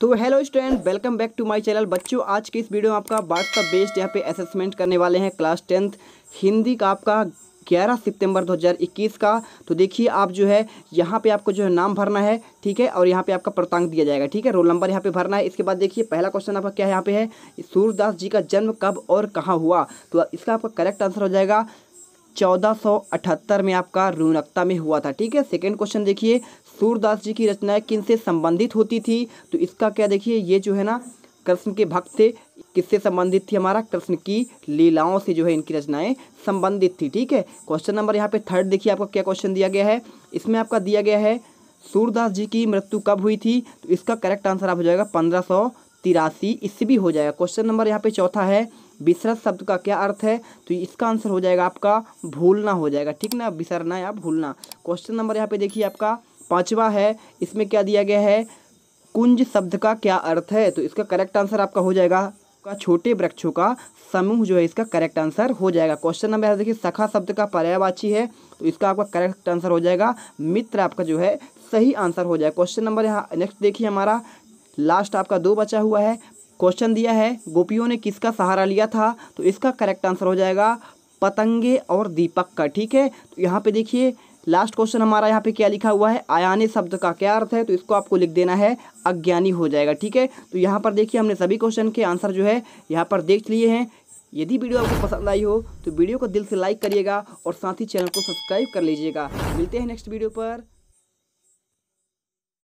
तो hello student welcome back to my channel बच्चों आज के इस वीडियो में आपका वाट्सअप बेस्ड यहाँ पे असेसमेंट करने वाले हैं क्लास टेंथ हिंदी का आपका 11 सितंबर 2021 का तो देखिए आप जो है यहाँ पे आपको जो है नाम भरना है ठीक है और यहाँ पे आपका प्रतांक दिया जाएगा ठीक है रोल नंबर यहाँ पे भरना है इसके बाद देखिए पहला क्वेश्चन आपका क्या है यहाँ पे है सूरदास जी का जन्म कब और कहाँ हुआ तो इसका आपका करेक्ट आंसर हो जाएगा 1478 में आपका रूनकता में हुआ था ठीक है सेकेंड क्वेश्चन देखिए सूरदास जी की रचनाएं किन से संबंधित होती थी तो इसका क्या देखिए ये जो है ना कृष्ण के भक्त थे किससे संबंधित थी हमारा कृष्ण की लीलाओं से जो है इनकी रचनाएं संबंधित थी ठीक है क्वेश्चन नंबर यहाँ पे थर्ड देखिए आपका क्या क्वेश्चन दिया गया है इसमें आपका दिया गया है सूरदास जी की मृत्यु कब हुई थी तो इसका करेक्ट आंसर आप हो जाएगा पंद्रह सौ तिरासी इससे भी हो जाएगा क्वेश्चन नंबर यहाँ पे चौथा है विसरत शब्द का क्या अर्थ है तो इसका आंसर हो जाएगा आपका भूलना हो जाएगा ठीक ना विसरना या भूलना क्वेश्चन नंबर यहाँ पे देखिए आपका पाँचवा है इसमें क्या दिया गया है कुंज शब्द का क्या अर्थ है तो इसका करेक्ट आंसर आपका हो जाएगा का छोटे वृक्षों का समूह जो है इसका करेक्ट आंसर हो जाएगा क्वेश्चन नंबर यहाँ देखिए सखा शब्द का पर्यायवाची है तो इसका आपका करेक्ट आंसर हो जाएगा मित्र आपका जो है सही आंसर हो जाएगा क्वेश्चन नंबर यहाँ नेक्स्ट देखिए हमारा लास्ट आपका दो बचा हुआ है क्वेश्चन दिया है गोपियों ने किसका सहारा लिया था तो इसका करेक्ट आंसर हो जाएगा पतंगे और दीपक का ठीक है तो यहाँ पे देखिए लास्ट क्वेश्चन हमारा यहाँ पे क्या लिखा हुआ है आयाने शब्द का क्या अर्थ है तो इसको आपको लिख देना है अज्ञानी हो जाएगा ठीक है तो यहाँ पर देखिए हमने सभी क्वेश्चन के आंसर जो है यहाँ पर देख लिए हैं यदि वीडियो आपको पसंद आई हो तो वीडियो को दिल से लाइक करिएगा और साथ ही चैनल को सब्सक्राइब कर लीजिएगा मिलते हैं नेक्स्ट वीडियो पर